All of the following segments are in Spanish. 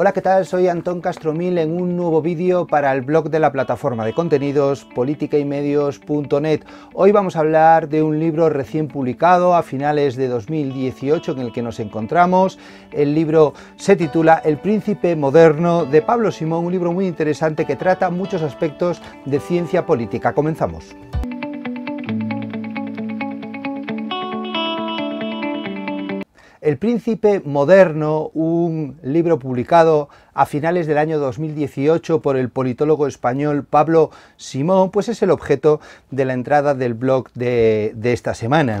Hola, ¿qué tal? Soy Antón Castromil en un nuevo vídeo para el blog de la plataforma de contenidos politicaymedios.net. Hoy vamos a hablar de un libro recién publicado a finales de 2018 en el que nos encontramos. El libro se titula El príncipe moderno de Pablo Simón, un libro muy interesante que trata muchos aspectos de ciencia política. Comenzamos. El Príncipe Moderno, un libro publicado a finales del año 2018 por el politólogo español Pablo Simón, pues es el objeto de la entrada del blog de, esta semana.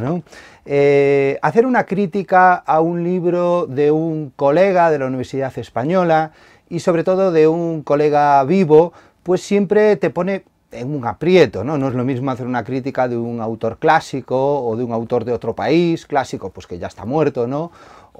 Eh, hacer una crítica a un libro de un colega de la Universidad Española y sobre todo de un colega vivo, pues siempre te pone en un aprieto, ¿no? No es lo mismo hacer una crítica de un autor clásico o de un autor de otro país, clásico pues que ya está muerto, ¿no?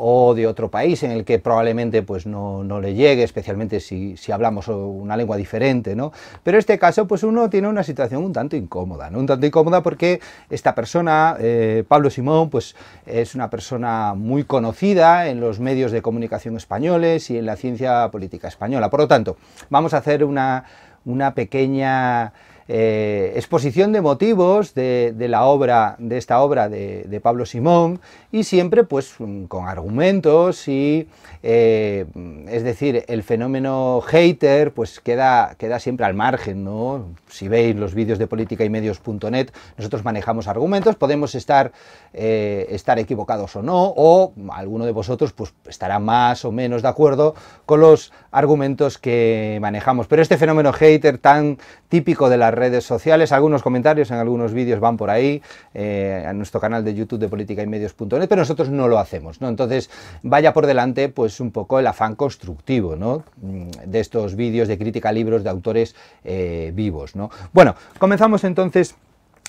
o de otro país en el que probablemente pues no, no le llegue, especialmente si, si, hablamos una lengua diferente, ¿no? Pero en este caso pues uno tiene una situación un tanto incómoda, ¿no? Un tanto incómoda porque esta persona, eh, Pablo Simón, pues es una persona muy conocida en los medios de comunicación españoles y en la ciencia política española. Por lo tanto, vamos a hacer una una pequeña eh, exposición de motivos de, la obra, de esta obra de, Pablo Simón, y siempre pues con argumentos y, eh, es decir, el fenómeno hater pues queda, queda siempre al margen, ¿no? Si veis los vídeos de política y medios.net, nosotros manejamos argumentos, podemos estar, eh, estar equivocados o no, o alguno de vosotros pues estará más o menos de acuerdo con los argumentos que manejamos. Pero este fenómeno hater tan típico de la redes sociales, algunos comentarios en algunos vídeos van por ahí, a eh, nuestro canal de YouTube de política y medios.net, pero nosotros no lo hacemos, ¿no? Entonces, vaya por delante, pues un poco el afán constructivo, mm, De estos vídeos de crítica a libros de autores eh, vivos, ¿no? Bueno, comenzamos entonces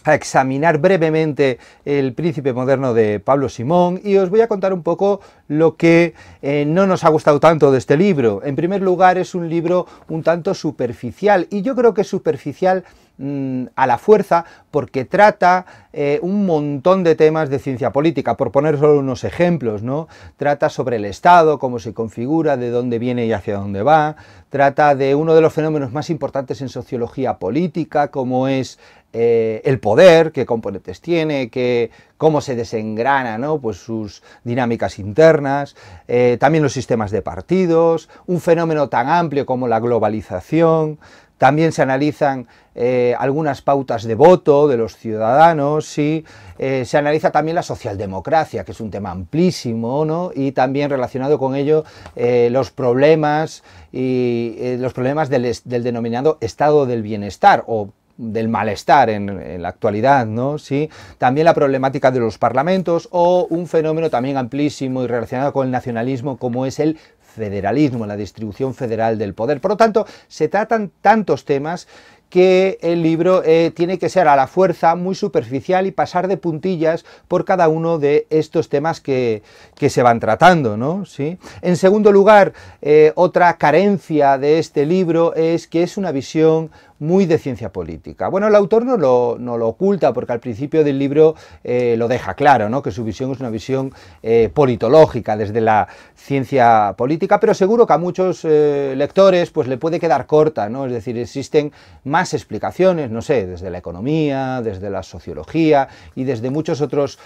a examinar brevemente el príncipe moderno de Pablo Simón y os voy a contar un poco lo que eh, no nos ha gustado tanto de este libro. En primer lugar, es un libro un tanto superficial y yo creo que superficial Mm, a la fuerza porque trata eh, un montón de temas de ciencia política, por poner solo unos ejemplos, ¿no? Trata sobre el Estado, cómo se configura, de dónde viene y hacia dónde va, trata de uno de los fenómenos más importantes en sociología política, como es eh, el poder, qué componentes tiene, que, cómo se desengrana ¿no? pues sus dinámicas internas, eh, también los sistemas de partidos, un fenómeno tan amplio como la globalización, también se analizan eh, algunas pautas de voto de los ciudadanos y eh, se analiza también la socialdemocracia, que es un tema amplísimo, ¿no? Y también relacionado con ello eh, los problemas y los problemas del, denominado estado del bienestar o del malestar en, en, la actualidad, ¿no? Sí, también la problemática de los parlamentos o un fenómeno también amplísimo y relacionado con el nacionalismo como es el federalismo, en la distribución federal del poder. Por lo tanto, se tratan tantos temas que el libro eh, tiene que ser a la fuerza muy superficial y pasar de puntillas por cada uno de estos temas que, se van tratando. ¿no? ¿Sí? En segundo lugar, eh, otra carencia de este libro es que es una visión muy de ciencia política. Bueno, el autor no lo, no lo oculta porque al principio del libro eh, lo deja claro, que su visión es una visión eh, politológica desde la ciencia política, pero seguro que a muchos eh, lectores pues, le puede quedar corta, ¿no? es decir, existen más explicaciones, no sé, desde la economía, desde la sociología y desde muchos otros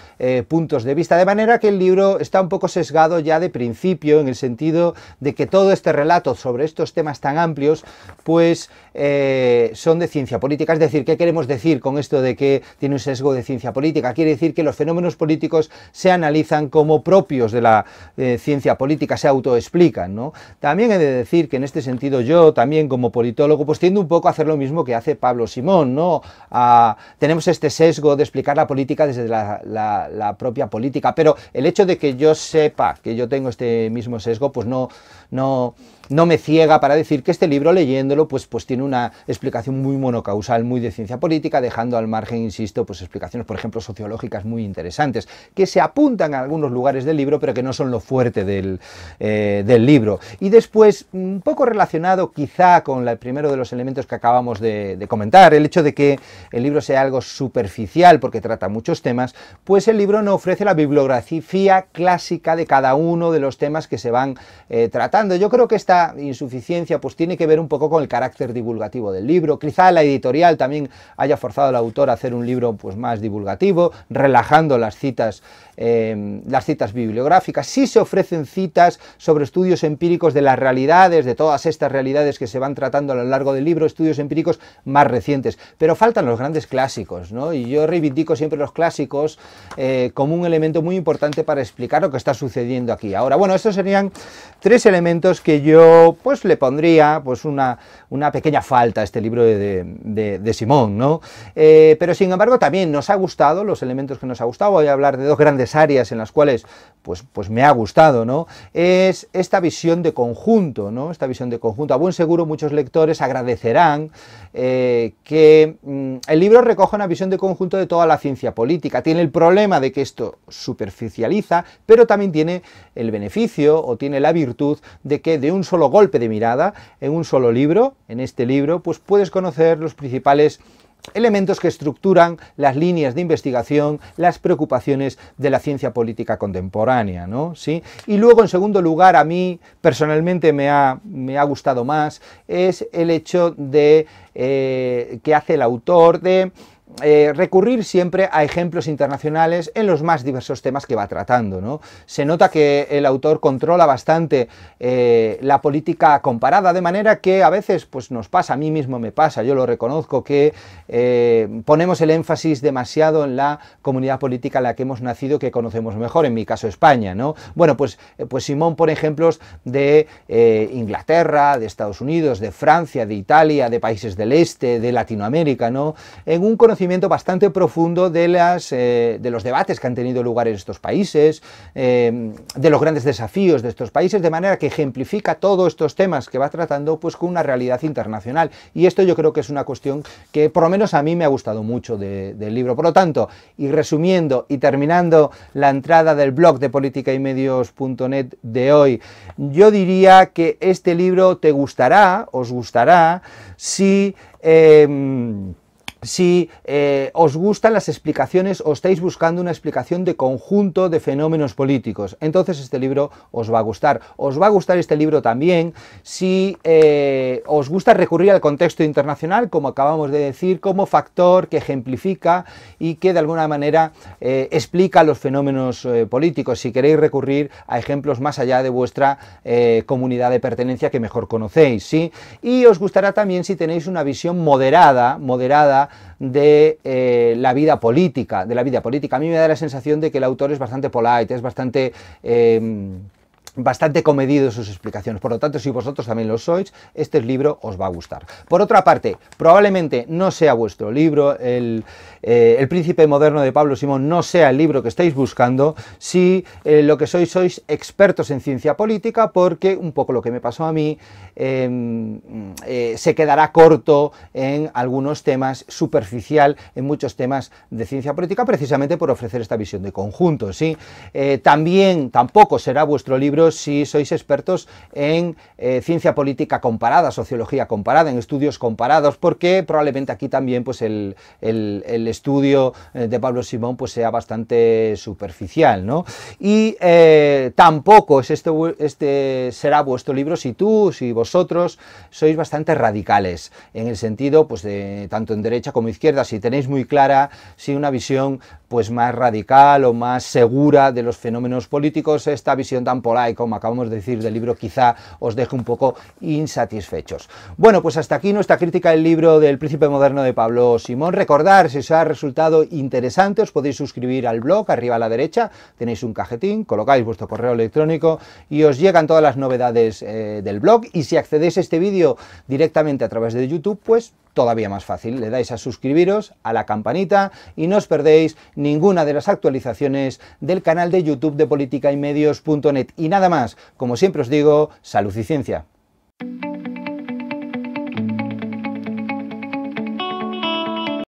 puntos de vista, de manera que el libro está un poco sesgado ya de principio en el sentido de que todo este relato sobre estos temas tan amplios, pues son de ciencia política. Es decir, ¿qué queremos decir con esto de que tiene un sesgo de ciencia política? Quiere decir que los fenómenos políticos se analizan como propios de la eh, ciencia política, se autoexplican. ¿no? También he de decir que en este sentido yo también como politólogo pues tiendo un poco a hacer lo mismo que hace Pablo Simón. ¿no? tenemos este sesgo de explicar la política desde la, propia política, pero el hecho de que yo sepa que yo tengo este mismo sesgo pues no... no no me ciega para decir que este libro leyéndolo pues, pues tiene una explicación muy monocausal, muy de ciencia política, dejando al margen, insisto, pues explicaciones, por ejemplo, sociológicas muy interesantes, que se apuntan a algunos lugares del libro, pero que no son lo fuerte del, eh, libro. Y después, un poco relacionado quizá con el primero de los elementos que acabamos de, comentar, el hecho de que el libro sea algo superficial, porque trata muchos temas, pues el libro no ofrece la bibliografía clásica de cada uno de los temas que se van eh, tratando. Yo creo que esta insuficiencia pues tiene que ver un poco con el carácter divulgativo del libro. Quizá la editorial también haya forzado al autor a hacer un libro pues, más divulgativo, relajando las citas, em, las citas bibliográficas. Sí se ofrecen citas sobre estudios empíricos de las realidades, de todas estas realidades que se van tratando a lo largo del libro, estudios empíricos más recientes. Pero faltan los grandes clásicos, ¿no? Y yo reivindico siempre los clásicos eh, como un elemento muy importante para explicar lo que está sucediendo aquí. Ahora, bueno, estos serían tres elementos que yo pues le pondría pues una, una pequeña falta a este libro de, de, Simón, ¿no? Eh, pero sin embargo también nos ha gustado los elementos que nos ha gustado, voy a hablar de dos grandes áreas en las cuales pues, pues, me ha gustado, ¿no? Es esta visión de conjunto, ¿no? Esta visión de conjunto. A buen seguro muchos lectores agradecerán eh, que mm, el libro recoge una visión de conjunto de toda la ciencia política. Tiene el problema de que esto superficializa, pero también tiene el beneficio o tiene la virtud de que de un solo golpe de mirada, en un solo libro, en este libro, pues puedes conocer los principales elementos que estructuran las líneas de investigación, las preocupaciones de la ciencia política contemporánea. ¿no? Y luego, en segundo lugar, a mí personalmente me ha, me ha gustado más, es el hecho de eh, que hace el autor de eh, recurrir siempre a ejemplos internacionales en los más diversos temas que va tratando. ¿no? Se nota que el autor controla bastante eh, la política comparada, de manera que a veces pues, nos pasa, a mí mismo me pasa, yo lo reconozco, que eh, ponemos el énfasis demasiado en la comunidad política en la que hemos nacido, que conocemos mejor, en mi caso España. ¿no? Bueno, pues, pues Simón pone ejemplos de Inglaterra, de Estados Unidos, de Francia, de Italia, de países del este, de Latinoamérica, ¿no? en un bastante profundo de, las, eh, de los debates que han tenido lugar en estos países, eh, de los grandes desafíos de estos países, de manera que ejemplifica todos estos temas que va tratando pues, con una realidad internacional. Y esto yo creo que es una cuestión que por lo menos a mí me ha gustado mucho del libro. Por lo tanto, y resumiendo y terminando la entrada del blog de política y de hoy, yo diría que este libro te gustará, os gustará, si... Eh, si eh, os gustan las explicaciones o estáis buscando una explicación de conjunto de fenómenos políticos. Entonces este libro os va a gustar. Os va a gustar este libro también si eh, os gusta recurrir al contexto internacional, como acabamos de decir, como factor que ejemplifica y que de alguna manera eh, explica los fenómenos políticos. Si queréis recurrir a ejemplos más allá de vuestra comunidad de pertenencia que mejor conocéis. ¿sí? Y os gustará también si tenéis una visión moderada, moderada de eh, la vida política, de la vida política. A mí me da la sensación de que el autor es bastante polite, es bastante... Eh, bastante comedido sus explicaciones. Por lo tanto, si vosotros también lo sois, este libro os va a gustar. Por otra parte, probablemente no sea vuestro libro, el, eh, príncipe moderno de Pablo Simón no sea el libro que estáis buscando, si eh, lo que sois sois expertos en ciencia política, porque un poco lo que me pasó a mí, em, eh, se quedará corto en algunos temas, superficial en muchos temas de ciencia política, precisamente por ofrecer esta visión de conjunto. ¿sí? también tampoco será vuestro libro si sois expertos en eh, ciencia política comparada, sociología comparada, en estudios comparados, porque probablemente aquí también pues, el, estudio eh, de Pablo Simón pues, sea bastante superficial. ¿no? Y eh, tampoco es este, este será vuestro libro si tú, si vosotros sois bastante radicales, en el sentido pues, de tanto en derecha como izquierda, si tenéis muy clara, si una visión pues, más radical o más segura de los fenómenos políticos, esta visión tan polaica como acabamos de decir del libro, quizá os deje un poco insatisfechos. Bueno, pues hasta aquí nuestra crítica del libro del Príncipe Moderno de Pablo Simón. Recordar, si os ha resultado interesante, os podéis suscribir al blog, arriba a la derecha tenéis un cajetín, colocáis vuestro correo electrónico y os llegan todas las novedades eh, del blog. Y si accedéis a este vídeo directamente a través de YouTube, pues todavía más fácil. Le dais a suscribiros, a la campanita y no os perdéis ninguna de las actualizaciones del canal de YouTube de politicaymedios.net y Y nada más. Como siempre os digo, salud y ciencia.